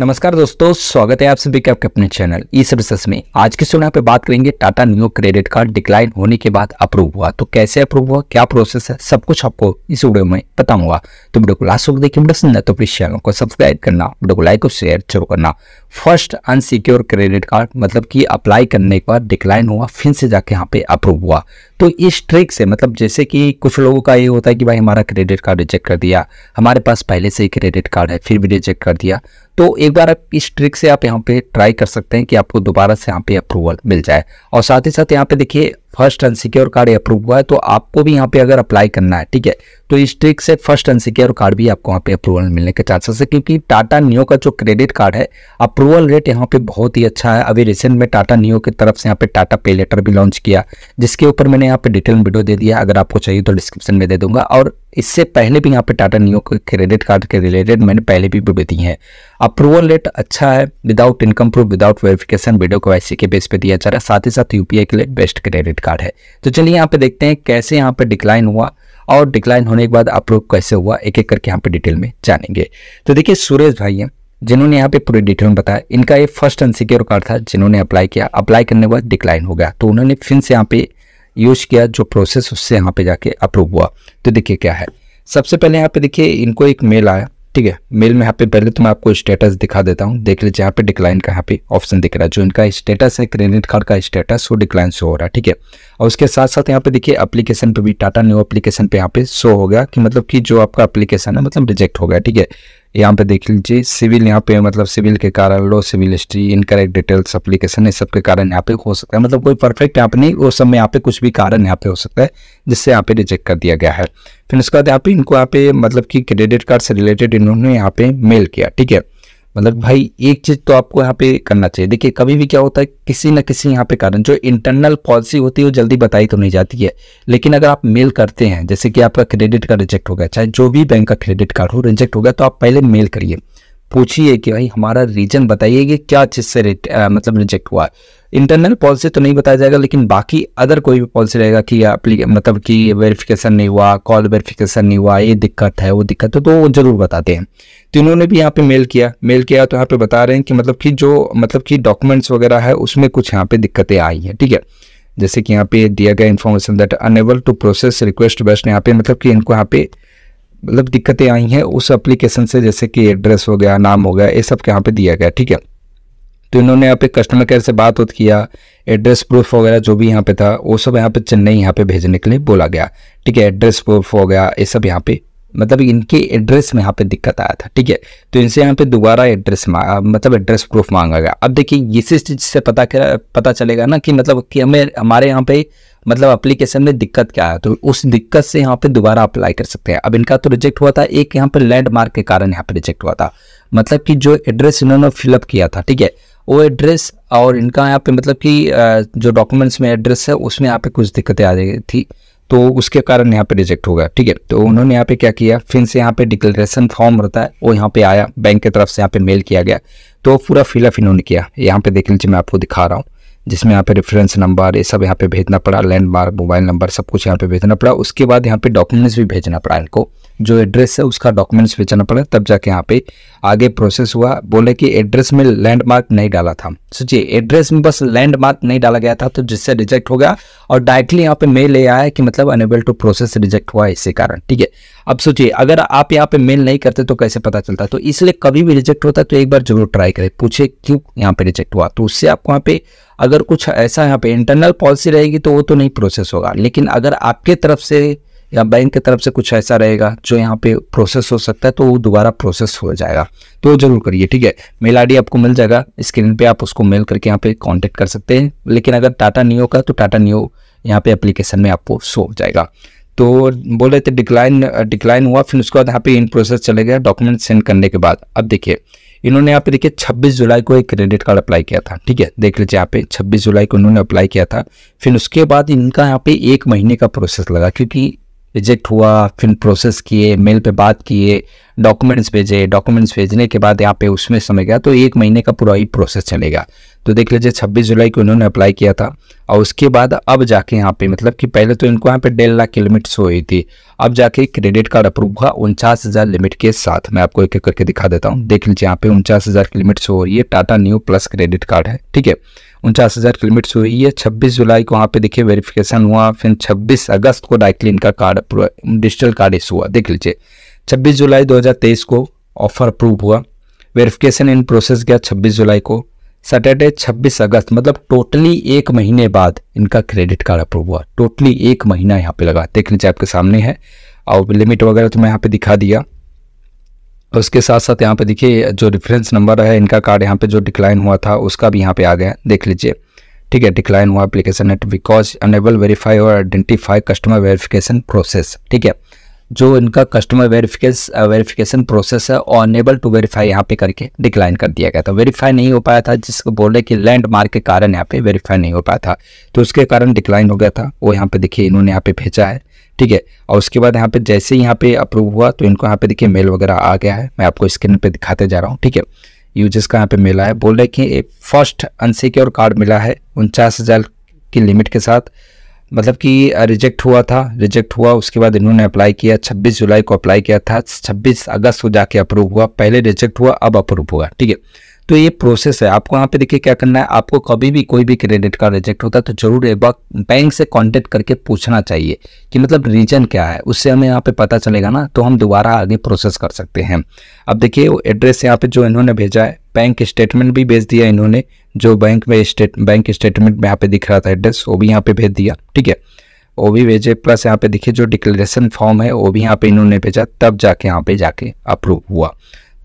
नमस्कार दोस्तों स्वागत है आप सभी के आपके अपने चैनल ई सर्विसेस में आज की सुना पे बात करेंगे Tata Neu credit card decline होने के बाद अप्रूव हुआ तो कैसे अप्रूव हुआ क्या प्रोसेस है सब कुछ आपको इस वीडियो में बताऊंगा तो वीडियो को लास्ट वक्त देखिए पसंद है तो प्लीज चैनल को सब्सक्राइब करना वीडियो को लाइक और शेयर जरूर करना फर्स्ट अनसिक्योर क्रेडिट कार्ड मतलब की अप्लाई करने के बाद डिक्लाइन हुआ फिर से जाके यहाँ पे अप्रूव हुआ तो इस ट्रिक से मतलब जैसे कि कुछ लोगों का ये होता है कि भाई हमारा क्रेडिट कार्ड रिजेक्ट कर दिया हमारे पास पहले से ही क्रेडिट कार्ड है फिर भी रिजेक्ट कर दिया तो एक बार आप इस ट्रिक से आप यहाँ पे ट्राई कर सकते हैं कि आपको दोबारा से यहाँ पे अप्रूवल मिल जाए और साथ ही साथ यहाँ पे देखिए फर्स्ट अनसिक्योर कार्ड अप्रूव हुआ है तो आपको भी यहाँ पे अगर अप्लाई करना है ठीक है तो इस ट्रिक से फर्स्ट अनसिक्योर कार्ड भी आपको यहाँ पे अप्रूवल मिलने के चांसेस है क्योंकि टाटा नियो का जो क्रेडिट कार्ड है अप्रूवल रेट यहाँ पे बहुत ही अच्छा है अभी रिसेंट में टाटा नियो की तरफ से यहाँ पे टाटा पे लेटर भी लॉन्च किया जिसके ऊपर मैंने यहाँ पे डिटेल वीडियो दे दिया अगर आपको चाहिए तो डिस्क्रिप्शन में दे दूंगा और इससे पहले भी यहाँ पे टाटा नियो के क्रेडिट कार्ड के रिलेटेड मैंने पहले भी वीडियो दी है अप्रूवल रेट अच्छा है without income proof without verification video को के बेस पे दिया जा रहा है साथ ही साथ यूपीआई के लिए बेस्ट क्रेडिट क्रेडिट कार्ड है तो चलिए यहाँ पे देखते हैं कैसे यहाँ पे डिक्लाइन हुआ और डिक्लाइन होने के बाद अप्रूव कैसे हुआ एक एक करके यहाँ पे डिटेल में जानेंगे तो देखिए सुरेश भाई हैं जिन्होंने यहाँ पे पूरी डिटेल में बताया इनका ये फर्स्ट अनसिक्योर कार्ड था जिन्होंने अप्लाई किया अप्लाई करने के बाद डिक्लाइन हो गया तो उन्होंने फिर से यहाँ पे यूज किया जो प्रोसेस उससे यहाँ पे जाके अप्रूव हुआ तो देखिए क्या है सबसे पहले यहाँ पे देखिए इनको एक मेल आया ठीक है मेल में यहाँ पे पहले तो मैं आपको स्टेटस दिखा देता हूँ देख लीजिए यहाँ पे डिक्लाइन का यहाँ पे ऑप्शन दिख रहा है जो इनका स्टेटस है क्रेडिट कार्ड का स्टेटस वो डिक्लाइन शो हो रहा है ठीक है और उसके साथ साथ यहाँ पे देखिए एप्लीकेशन पे भी टाटा न्यू एप्लीकेशन पे यहाँ पे शो हो गया कि मतलब कि जो आपका एप्लीकेशन है मतलब रिजेक्ट हो गया ठीक है यहाँ पे देख लीजिए सिविल यहाँ पे मतलब सिविल के कारण लो CIBIL history incorrect details application ये सब के कारण यहाँ पे हो सकता है मतलब कोई परफेक्ट यहाँ पे नहीं वो सब में यहाँ पे कुछ भी कारण यहाँ पे हो सकता है जिससे यहाँ पे रिजेक्ट कर दिया गया है फिर उसके बाद यहाँ पे इनको यहाँ पे मतलब कि क्रेडिट कार्ड से रिलेटेड इन्होंने यहाँ पे मेल किया ठीक है मतलब भाई एक चीज़ तो आपको यहाँ पे करना चाहिए देखिए कभी भी क्या होता है किसी ना किसी यहाँ पे कारण जो इंटरनल पॉलिसी होती है वो जल्दी बताई तो नहीं जाती है लेकिन अगर आप मेल करते हैं जैसे कि आपका क्रेडिट कार्ड रिजेक्ट हो गया चाहे जो भी बैंक का क्रेडिट कार्ड हो रिजेक्ट हो गया तो आप पहले मेल करिए पूछिए कि भाई हमारा रीजन बताइए कि क्या चीज़ से मतलब रिजेक्ट हुआ इंटरनल पॉलिसी तो नहीं बताया जाएगा लेकिन बाकी अदर कोई भी पॉलिसी रहेगा कि मतलब कि वेरिफिकेशन नहीं हुआ कॉल वेरिफिकेशन नहीं हुआ ये दिक्कत है वो दिक्कत है तो वो जरूर बताते हैं तो इन्होंने भी यहाँ पे मेल किया मेल किया तो यहाँ पे बता रहे हैं कि मतलब कि जो मतलब कि डॉक्यूमेंट्स वगैरह है उसमें कुछ यहाँ पे दिक्कतें आई हैं ठीक है जैसे कि यहाँ पे दिया गया information that unable to process request best यहाँ पे मतलब कि इनको यहाँ पे मतलब दिक्कतें आई हैं उस एप्लीकेशन से जैसे कि एड्रेस हो गया नाम हो गया ये सब यहाँ पे दिया गया ठीक है तो इन्होंने यहाँ पे कस्टमर केयर से बात उत किया एड्रेस प्रूफ वगैरह जो भी यहाँ पे था वो सब यहाँ पे चेन्नई यहाँ पे भेजने के लिए बोला गया ठीक है एड्रेस प्रूफ हो गया ये सब यहाँ पे मतलब इनके एड्रेस में यहाँ पे दिक्कत आया था ठीक है तो इनसे यहाँ पे दोबारा एड्रेस मतलब एड्रेस प्रूफ मांगा गया अब देखिए इसी चीज से पता कर, पता चलेगा ना कि मतलब कि हमें हमारे यहाँ पे मतलब अप्लीकेशन में दिक्कत क्या है तो उस दिक्कत से यहाँ पे दोबारा अप्लाई कर सकते हैं अब इनका तो रिजेक्ट हुआ था एक यहाँ पर लैंडमार्क के कारण यहाँ पर रिजेक्ट हुआ था मतलब कि जो एड्रेस इन्होंने फिलअप किया था ठीक है वो एड्रेस और इनका यहाँ पे मतलब कि जो डॉक्यूमेंट्स में एड्रेस है उसमें यहाँ पे कुछ दिक्कतें आ रही थी तो उसके कारण यहाँ पे रिजेक्ट होगा ठीक है तो उन्होंने यहाँ पे क्या किया फिर से यहाँ पे डिक्लेरेशन फॉर्म होता है वो यहाँ पे आया बैंक की तरफ से यहाँ पे मेल किया गया तो पूरा फिलअप इन्होंने किया यहाँ पे देख लीजिए मैं आपको दिखा रहा हूँ जिसमें यहाँ पे रेफरेंस नंबर ये सब यहाँ पे भेजना पड़ा लैंडमार्क मोबाइल नंबर सब कुछ यहाँ पे भेजना पड़ा उसके बाद यहाँ पे डॉक्यूमेंट्स भी भेजना पड़ा इनको जो एड्रेस है उसका डॉक्यूमेंट्स बेचना पड़ा तब जाके यहाँ पे आगे प्रोसेस हुआ बोले कि एड्रेस में लैंडमार्क नहीं डाला था सोचिए एड्रेस में बस लैंडमार्क नहीं डाला गया था तो जिससे रिजेक्ट हो गया और डायरेक्टली यहाँ पे मेल ले आया कि मतलब अनेबल टू प्रोसेस रिजेक्ट हुआ इसी कारण ठीक है अब सोचिए अगर आप यहाँ पे मेल नहीं करते तो कैसे पता चलता तो इसलिए कभी भी रिजेक्ट होता तो एक बार जरूर ट्राई करें पूछे क्यों यहाँ पे रिजेक्ट हुआ तो उससे आपको यहाँ पे अगर कुछ ऐसा यहाँ पे इंटरनल पॉलिसी रहेगी तो वो तो नहीं प्रोसेस होगा लेकिन अगर आपके तरफ से या बैंक की तरफ से कुछ ऐसा रहेगा जो यहाँ पे प्रोसेस हो सकता है तो वो दोबारा प्रोसेस हो जाएगा तो जरूर करिए ठीक है मेल आईडी आपको मिल जाएगा स्क्रीन पे आप उसको मेल करके यहाँ पे कांटेक्ट कर सकते हैं लेकिन अगर टाटा नियो का तो टाटा नियो यहाँ पे एप्लीकेशन में आपको शो हो जाएगा तो बोल रहे थे डिक्लाइन डिक्लाइन हुआ फिर उसके बाद यहाँ पे इन प्रोसेस चले गया डॉक्यूमेंट सेंड करने के बाद अब देखिए इन्होंने यहाँ पे देखिए 26 जुलाई को एक क्रेडिट कार्ड अप्लाई किया था ठीक है देख लीजिए यहाँ पे 26 जुलाई को इन्होंने अप्लाई किया था फिर उसके बाद इनका यहाँ पे एक महीने का प्रोसेस लगा क्योंकि रिजेक्ट हुआ फिर प्रोसेस किए मेल पे बात किए डॉक्यूमेंट्स भेजे डॉक्यूमेंट्स भेजने के बाद यहाँ पे उसमें समय गया तो एक महीने का पूरा ही प्रोसेस चलेगा तो देख लीजिए 26 जुलाई को इन्होंने अप्लाई किया था और उसके बाद अब जाके यहाँ पे मतलब कि पहले तो इनको यहाँ पे डेढ़ लाख किलोमीटर शो हुई थी अब जाके क्रेडिट कार्ड अप्रूव हुआ उनचास हज़ार लिमिट के साथ मैं आपको एक एक करके दिखा देता हूँ देख लीजिए यहाँ पे उनचास हज़ार किलोमीटर शो हो रही है Tata new plus credit card है ठीक है उनचास हज़ार किलोमीटर हुई है छब्बीस जुलाई को वहाँ पे देखिए वेरिफिकेशन हुआ फिर छब्बीस अगस्त को डाइक्लिन का कार्ड डिजिटल कार्ड इशू हुआ देख लीजिए छब्बीस जुलाई 2023 को ऑफर अप्रूव हुआ वेरिफिकेशन इन प्रोसेस गया छब्बीस जुलाई को सैटरडे 26 अगस्त मतलब टोटली एक महीने बाद इनका क्रेडिट कार्ड अप्रूव हुआ टोटली एक महीना यहाँ पे लगा देख लीजिए आपके सामने है और लिमिट वगैरह तो मैं यहाँ पे दिखा दिया उसके साथ साथ यहाँ पे देखिए जो रेफरेंस नंबर है इनका कार्ड यहाँ पे जो डिक्लाइन हुआ था उसका भी यहाँ पे आ गया देख लीजिए ठीक है डिक्लाइन हुआ application at because enable verify और आइडेंटिफाई कस्टमर वेरिफिकेशन प्रोसेस ठीक है जो इनका कस्टमर वेरिफिकेस वेरिफिकेशन प्रोसेस है और अनेबल टू वेरीफाई यहाँ पे करके डिक्लाइन कर दिया गया था वेरीफाई नहीं हो पाया था जिसको बोल रहे कि लैंडमार्क के कारण यहाँ पे वेरीफाई नहीं हो पाया था तो उसके कारण डिक्लाइन हो गया था वो यहाँ पे देखिए इन्होंने यहाँ पे भेजा है ठीक है और उसके बाद यहाँ पे जैसे यहाँ पे अप्रूव हुआ तो इनको यहाँ पे देखिए मेल वगैरह आ गया है मैं आपको स्क्रीन पे दिखाते जा रहा हूँ ठीक है यूजर्स का यहाँ पे मेला है बोल रहे कि एक फर्स्ट अनसिक्योर कार्ड मिला है उनचास हज़ार की लिमिट के साथ मतलब कि रिजेक्ट हुआ था रिजेक्ट हुआ उसके बाद इन्होंने अप्लाई किया 26 जुलाई को अप्लाई किया था 26 अगस्त को जाके अप्रूव हुआ पहले रिजेक्ट हुआ अब अप्रूव हुआ ठीक है तो ये प्रोसेस है आपको यहाँ पे देखिए क्या करना है आपको कभी भी कोई भी क्रेडिट कार्ड रिजेक्ट होता है तो जरूर एक बार बैंक से कांटेक्ट करके पूछना चाहिए कि मतलब रीजन क्या है उससे हमें यहाँ पे पता चलेगा ना तो हम दोबारा आगे प्रोसेस कर सकते हैं अब देखिए एड्रेस यहाँ पे जो इन्होंने भेजा है बैंक स्टेटमेंट भी भेज दिया इन्होंने जो बैंक में स्टेट बैंक स्टेटमेंट में यहाँ पे दिख रहा था एड्रेस वो भी यहाँ पे भेज दिया ठीक है वो भी भेजे प्लस यहाँ पे देखिए जो डिक्लेरेशन फॉर्म है वो भी यहाँ पे इन्होंने भेजा तब जाके यहाँ पे जाके अप्रूव हुआ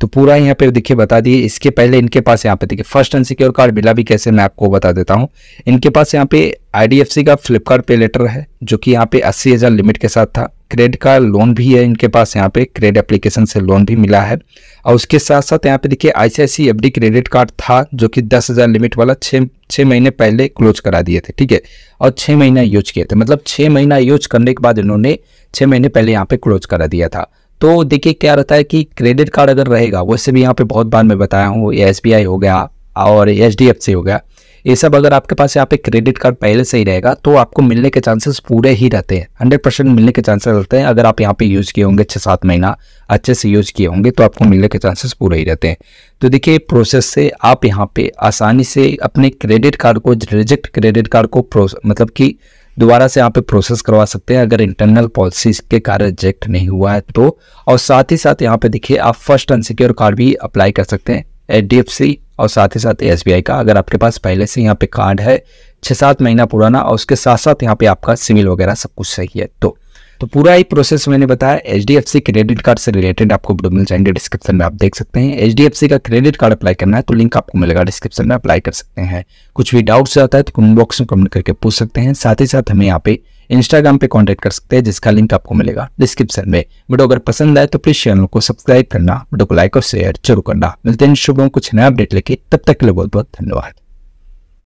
तो पूरा यहाँ पे देखिए बता दिए इसके पहले इनके पास यहाँ पे देखिए फर्स्ट अनसिक्योर कार्ड मिला भी कैसे मैं आपको बता देता हूँ इनके पास यहाँ पे आई का फ्लिपकार्ट पे लेटर है जो कि यहाँ पे अस्सी हज़ार लिमिट के साथ था क्रेडिट का लोन भी है इनके पास यहाँ पे क्रेडिट एप्लीकेशन से लोन भी मिला है और उसके साथ साथ यहाँ पे देखिए आईसीआईसी डी क्रेडिट कार्ड था जो कि दस हज़ार लिमिट वाला छः छः महीने पहले क्लोज करा दिए थे ठीक है और छः महीना यूज किए थे मतलब छः महीना यूज करने के बाद इन्होंने छः महीने पहले यहाँ पे क्लोज करा दिया था तो देखिए क्या रहता है कि क्रेडिट कार्ड अगर रहेगा वैसे भी यहाँ पे बहुत बार मैं बताया हूँ एस हो गया और एच हो गया ये सब अगर आपके पास यहाँ पे क्रेडिट कार्ड पहले से ही रहेगा तो आपको मिलने के चांसेस पूरे ही रहते हैं हंड्रेड परसेंट मिलने के चांसेस रहते हैं अगर आप यहाँ पे यूज़ किए होंगे छः सात महीना अच्छे से यूज़ किए होंगे तो आपको मिलने के चांसेस पूरे ही रहते हैं तो देखिए प्रोसेस से आप यहाँ पे आसानी से अपने क्रेडिट कार्ड को रिजेक्ट क्रेडिट कार्ड को मतलब कि दोबारा से यहाँ पे प्रोसेस करवा सकते हैं अगर इंटरनल पॉलिसी के कारण रिजेक्ट नहीं हुआ है तो और साथ ही साथ यहाँ पे देखिए आप फर्स्ट अनसिक्योर कार्ड भी अप्लाई कर सकते हैं एच और साथ ही साथ एस का अगर आपके पास पहले से यहाँ पे कार्ड है छः सात महीना पुराना और उसके साथ साथ यहाँ पे आपका सिविल वगैरह सब कुछ सही है तो तो पूरा ही प्रोसेस मैंने बताया H D F C credit card से रिलेटेड आपको वीडियो मिल जाएंगे डिस्क्रिप्शन में आप देख सकते हैं एच डी एफ सी का क्रेडिट कार्ड अप्लाई करना है तो लिंक आपको मिलेगा डिस्क्रिप्शन में अप्लाई कर सकते हैं कुछ भी डाउट्स आता है तो कमेंट बॉक्स में कमेंट करके पूछ सकते हैं साथ ही साथ हमें यहाँ पे इंस्टाग्राम पे कॉन्टेक्ट कर सकते हैं जिसका लिंक आपको मिलेगा डिस्क्रिप्शन में वीडियो अगर पसंद आए तो प्लीज चैनल को सब्सक्राइब करना वीडियो को लाइक और शेयर जरूर करना मिलते हैं शुभ कुछ नया अपडेट लेके तब तक के लिए बहुत बहुत धन्यवाद